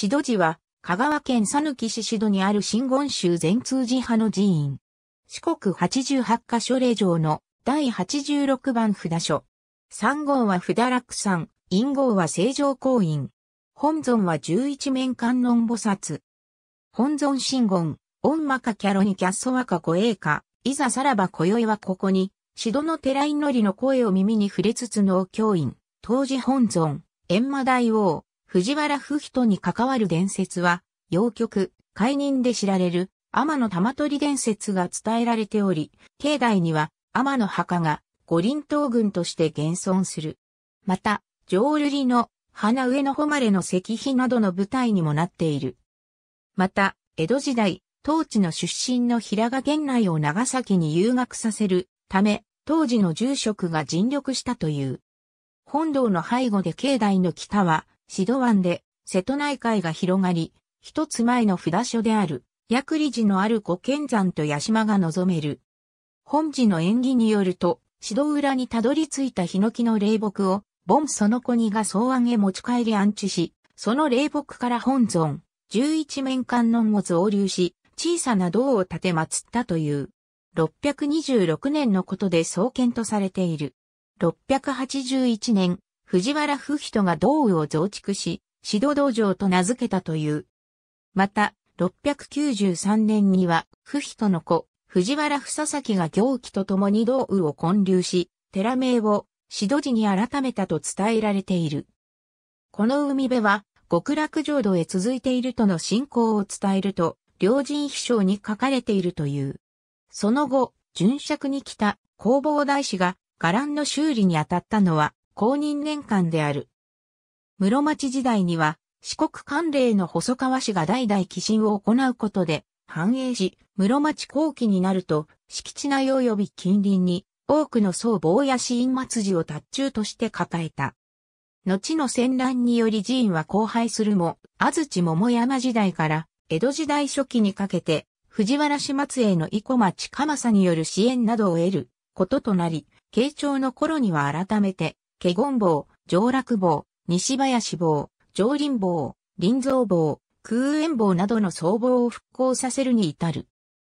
シド寺は、香川県讃岐市シドにある新言宗全通寺派の寺院。四国88箇所令状の第86番札所。三号は札楽山、陰号は正常公院。本尊は十一面観音菩薩。本尊新言、御魔かキャロにキャッソワカ護衛か、いざさらば今宵はここに、シドの寺祈りの声を耳に触れつつの教員、当時本尊、閻魔大王、藤原不人に関わる伝説は、洋曲、解任で知られる、天の玉取伝説が伝えられており、境内には天の墓が五輪東軍として現存する。また、浄瑠璃の花上の誉の石碑などの舞台にもなっている。また、江戸時代、当地の出身の平賀源内を長崎に遊学させるため、当時の住職が尽力したという。本堂の背後で境内の北は、シド湾で瀬戸内海が広がり、一つ前の札所である、薬理寺のある五建山と八島が望める。本寺の縁起によると、シド裏にたどり着いたヒノキの霊木を、ボンその子にが草案へ持ち帰り安置し、その霊木から本尊、十一面観音を増流し、小さな銅を建て祀ったという。626年のことで創建とされている。681年、藤原不人が道雨を増築し、指導道場と名付けたという。また、693年には、不人の子、藤原さきが行基と共に道雨を建立し、寺名を、指導寺に改めたと伝えられている。この海辺は、極楽浄土へ続いているとの信仰を伝えると、両人秘書に書かれているという。その後、巡釈に来た工房大師が伽藍の修理に当たったのは、公認年間である。室町時代には、四国関令の細川氏が代々寄進を行うことで、繁栄し、室町後期になると、敷地内及び近隣に、多くの僧坊や死因末寺を達中として抱えた。後の戦乱により寺院は荒廃するも、安土桃山時代から、江戸時代初期にかけて、藤原始末への生駒町鎌さによる支援などを得ることとなり、慶長の頃には改めて、華厳坊、上楽坊、西林坊、上林坊、林蔵坊、空園坊などの僧坊を復興させるに至る。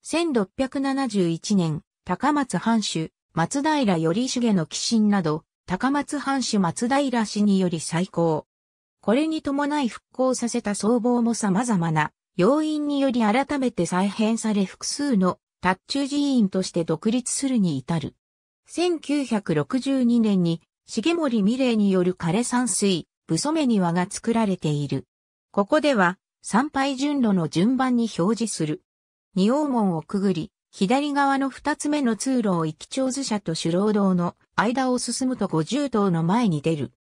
1671年、高松藩主、松平頼重の寄進など、高松藩主松平氏により再興。これに伴い復興させた僧坊も様々な要因により改めて再編され複数の達中寺院として独立するに至る。1962年に重森美玲による枯山水、武祖目庭が作られている。ここでは、参拝順路の順番に表示する。二王門をくぐり、左側の二つ目の通路を行き長寿者と首労道の間を進むと五十頭の前に出る。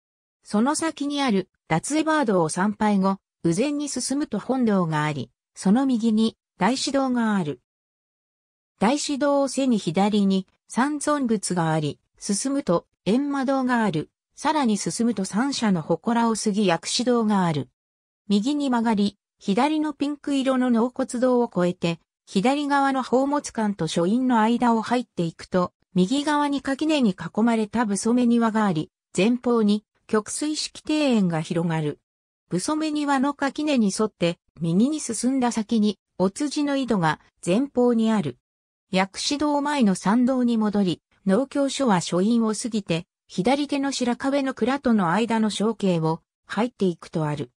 その先にある脱絵バードを参拝後、右前に進むと本堂があり、その右に大師堂がある。大師堂を背に左に三尊仏があり、進むと閻魔堂がある。さらに進むと三社の祠を過ぎ薬師堂がある。右に曲がり、左のピンク色の納骨堂を越えて、左側の宝物館と書院の間を入っていくと、右側に垣根に囲まれた武染庭があり、前方に極水式庭園が広がる。武染庭の垣根に沿って右に進んだ先に、お辻の井戸が前方にある。薬師堂前の参道に戻り、農協所は書院を過ぎて、左手の白壁の蔵との間の小径を入っていくとある。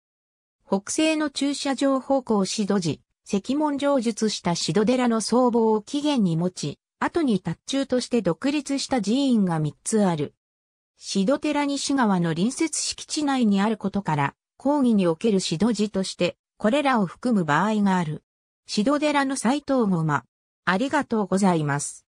北西の駐車場方向シド寺、石門上述したシド寺の僧帽を起源に持ち、後に達中として独立した寺院が3つある。シド寺西側の隣接敷地内にあることから、講義におけるシド寺として、これらを含む場合がある。シド寺の斎藤駒。ありがとうございます。